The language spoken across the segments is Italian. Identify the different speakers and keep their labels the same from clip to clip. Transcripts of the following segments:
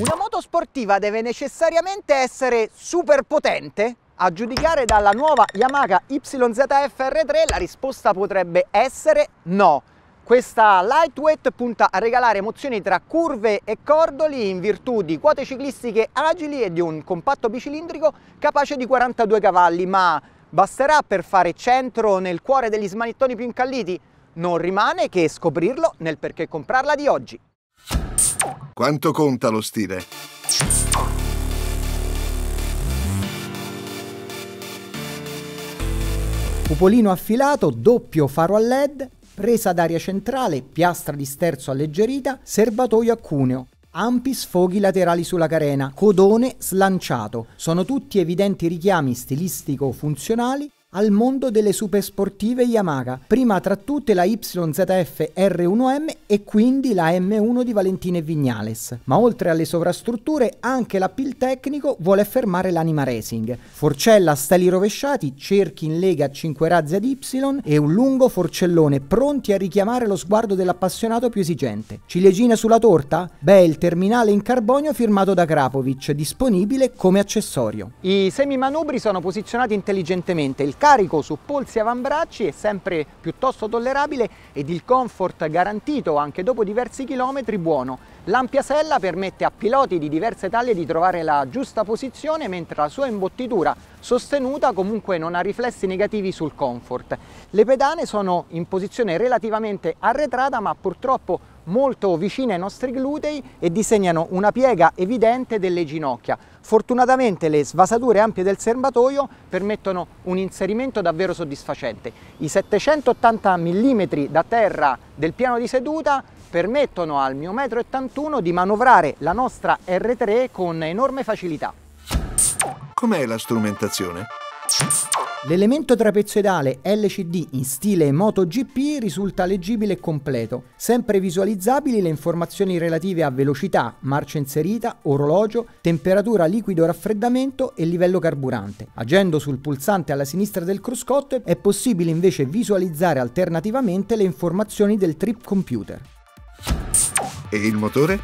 Speaker 1: Una moto sportiva deve necessariamente essere super potente? A giudicare dalla nuova Yamaha YZF-R3 la risposta potrebbe essere no. Questa lightweight punta a regalare emozioni tra curve e cordoli in virtù di quote ciclistiche agili e di un compatto bicilindrico capace di 42 cavalli, ma basterà per fare centro nel cuore degli smanettoni più incalliti? Non rimane che scoprirlo nel perché comprarla di oggi. Quanto conta lo stile? Cupolino affilato, doppio faro a led, presa d'aria centrale, piastra di sterzo alleggerita, serbatoio a cuneo, ampi sfoghi laterali sulla carena, codone slanciato. Sono tutti evidenti richiami stilistico-funzionali al mondo delle supersportive Yamaha, prima tra tutte la YZF R1M e quindi la M1 di Valentine Vignales. Ma oltre alle sovrastrutture, anche l'appeal tecnico vuole affermare l'anima racing. Forcella a steli rovesciati, cerchi in lega a 5 razzi ad Y e un lungo forcellone pronti a richiamare lo sguardo dell'appassionato più esigente. Ciliegina sulla torta? Beh, il terminale in carbonio firmato da Krapovic, disponibile come accessorio. I semimanubri sono posizionati intelligentemente, il carico su polsi e avambracci è sempre piuttosto tollerabile ed il comfort garantito anche dopo diversi chilometri buono. L'ampia sella permette a piloti di diverse taglie di trovare la giusta posizione mentre la sua imbottitura sostenuta comunque non ha riflessi negativi sul comfort. Le pedane sono in posizione relativamente arretrata ma purtroppo molto vicine ai nostri glutei e disegnano una piega evidente delle ginocchia. Fortunatamente le svasature ampie del serbatoio permettono un inserimento davvero soddisfacente. I 780 mm da terra del piano di seduta permettono al mio 1,81 m di manovrare la nostra R3 con enorme facilità. Com'è la strumentazione? L'elemento trapezoidale LCD in stile MotoGP risulta leggibile e completo, sempre visualizzabili le informazioni relative a velocità, marcia inserita, orologio, temperatura liquido raffreddamento e livello carburante. Agendo sul pulsante alla sinistra del cruscotto è possibile invece visualizzare alternativamente le informazioni del trip computer. E il motore?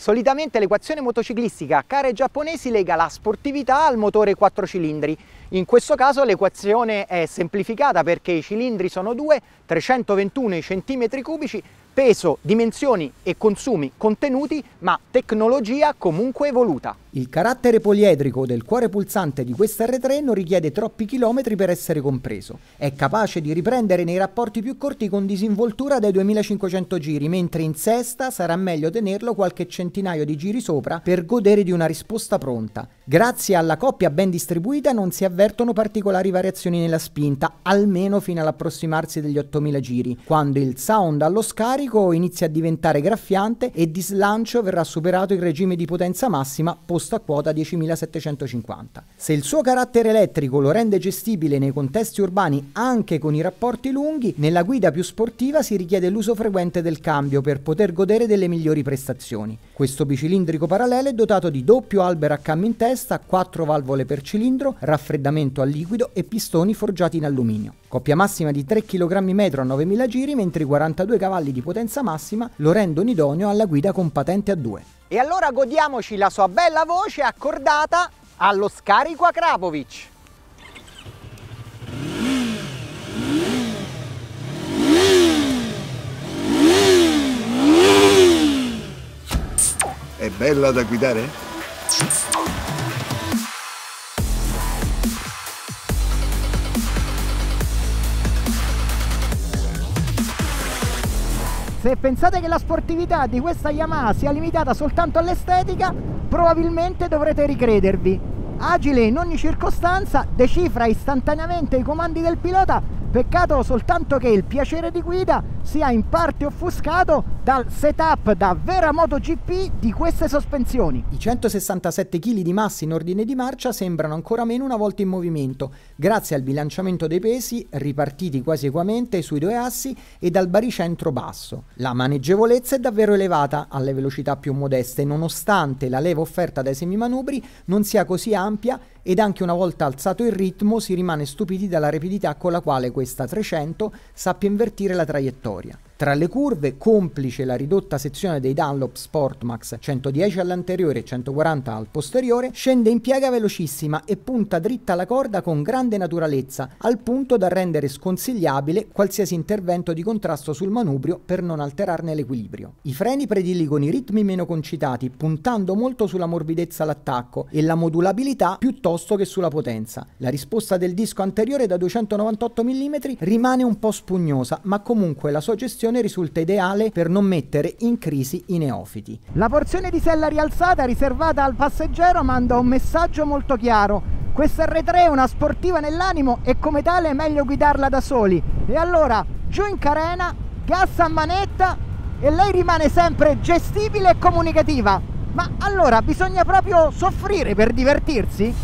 Speaker 1: Solitamente l'equazione motociclistica a care giapponesi lega la sportività al motore quattro cilindri, in questo caso l'equazione è semplificata perché i cilindri sono due, 321 cm3, peso, dimensioni e consumi contenuti, ma tecnologia comunque evoluta. Il carattere poliedrico del cuore pulsante di questa R3 non richiede troppi chilometri per essere compreso. È capace di riprendere nei rapporti più corti con disinvoltura dai 2500 giri, mentre in sesta sarà meglio tenerlo qualche centinaio di giri sopra per godere di una risposta pronta. Grazie alla coppia ben distribuita non si avverte avvertono particolari variazioni nella spinta, almeno fino all'approssimarsi degli 8000 giri, quando il sound allo scarico inizia a diventare graffiante e di slancio verrà superato il regime di potenza massima posto a quota 10.750. Se il suo carattere elettrico lo rende gestibile nei contesti urbani anche con i rapporti lunghi, nella guida più sportiva si richiede l'uso frequente del cambio per poter godere delle migliori prestazioni. Questo bicilindrico parallelo è dotato di doppio albero a cam in testa, quattro valvole per cilindro, raffreddamento a liquido e pistoni forgiati in alluminio. Coppia massima di 3 kg/m a 9000 giri, mentre i 42 cavalli di potenza massima lo rendono idoneo alla guida con patente a 2. E allora godiamoci la sua bella voce accordata allo scarico a Krapovic. Bella da guidare? Se pensate che la sportività di questa Yamaha sia limitata soltanto all'estetica, probabilmente dovrete ricredervi. Agile in ogni circostanza, decifra istantaneamente i comandi del pilota, peccato soltanto che il piacere di guida sia in parte offuscato dal setup da vera MotoGP di queste sospensioni. I 167 kg di massa in ordine di marcia sembrano ancora meno una volta in movimento, grazie al bilanciamento dei pesi ripartiti quasi equamente sui due assi e dal baricentro basso. La maneggevolezza è davvero elevata alle velocità più modeste, nonostante la leva offerta dai semimanubri non sia così ampia ed anche una volta alzato il ritmo si rimane stupiti dalla rapidità con la quale questa 300 sappia invertire la traiettoria. historia. Tra le curve, complice la ridotta sezione dei Dunlop Sportmax 110 all'anteriore e 140 al posteriore, scende in piega velocissima e punta dritta la corda con grande naturalezza, al punto da rendere sconsigliabile qualsiasi intervento di contrasto sul manubrio per non alterarne l'equilibrio. I freni prediligono i ritmi meno concitati, puntando molto sulla morbidezza all'attacco e la modulabilità piuttosto che sulla potenza. La risposta del disco anteriore da 298 mm rimane un po' spugnosa, ma comunque la sua gestione soluzione risulta ideale per non mettere in crisi i neofiti. La porzione di sella rialzata riservata al passeggero manda un messaggio molto chiaro. Questa R3 è una sportiva nell'animo e come tale è meglio guidarla da soli. E allora giù in carena, gas a manetta e lei rimane sempre gestibile e comunicativa. Ma allora bisogna proprio soffrire per divertirsi?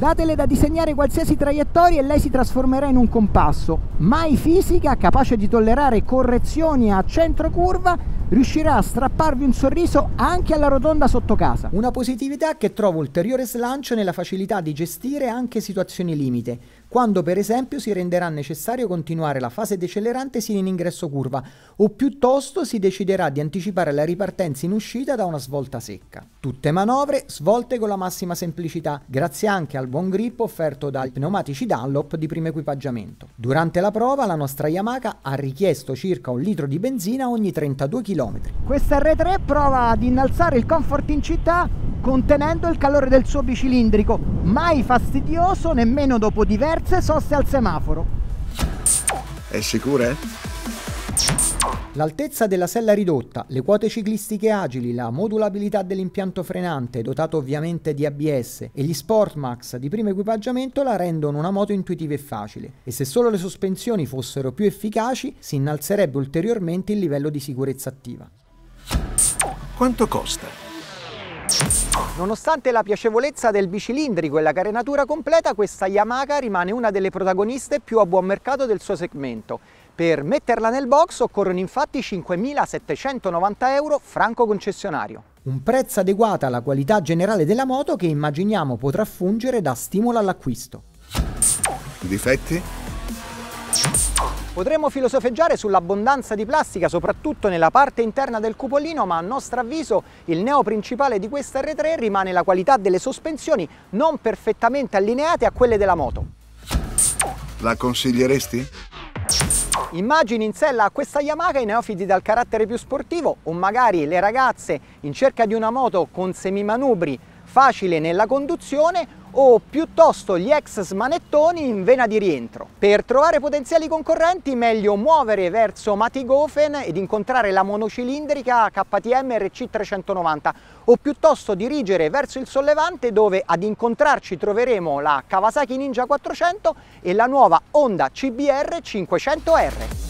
Speaker 1: Datele da disegnare qualsiasi traiettoria e lei si trasformerà in un compasso. Mai fisica, capace di tollerare correzioni a centro curva, riuscirà a strapparvi un sorriso anche alla rotonda sotto casa. Una positività che trova ulteriore slancio nella facilità di gestire anche situazioni limite, quando per esempio si renderà necessario continuare la fase decelerante sino in ingresso curva o piuttosto si deciderà di anticipare la ripartenza in uscita da una svolta secca. Tutte manovre svolte con la massima semplicità, grazie anche al buon grip offerto dai pneumatici Dunlop di primo equipaggiamento. Durante la prova la nostra Yamaha ha richiesto circa un litro di benzina ogni 32 km. Questa R3 prova ad innalzare il comfort in città contenendo il calore del suo bicilindrico, mai fastidioso nemmeno dopo diverse soste al semaforo. È sicura? L'altezza della sella ridotta, le quote ciclistiche agili, la modulabilità dell'impianto frenante, dotato ovviamente di ABS, e gli Sportmax di primo equipaggiamento la rendono una moto intuitiva e facile. E se solo le sospensioni fossero più efficaci, si innalzerebbe ulteriormente il livello di sicurezza attiva. Quanto costa? Nonostante la piacevolezza del bicilindrico e la carenatura completa, questa Yamaha rimane una delle protagoniste più a buon mercato del suo segmento. Per metterla nel box occorrono infatti 5.790 euro franco concessionario. Un prezzo adeguato alla qualità generale della moto che immaginiamo potrà fungere da stimolo all'acquisto. Difetti? Potremmo filosofeggiare sull'abbondanza di plastica soprattutto nella parte interna del cupolino, ma a nostro avviso il neo principale di questa R3 rimane la qualità delle sospensioni non perfettamente allineate a quelle della moto. La consiglieresti? Immagini in sella a questa Yamaha i neofiti dal carattere più sportivo o magari le ragazze in cerca di una moto con semimanubri facile nella conduzione o piuttosto gli ex smanettoni in vena di rientro. Per trovare potenziali concorrenti meglio muovere verso Matigofen ed incontrare la monocilindrica KTM RC390 o piuttosto dirigere verso il sollevante dove ad incontrarci troveremo la Kawasaki Ninja 400 e la nuova Honda CBR 500R.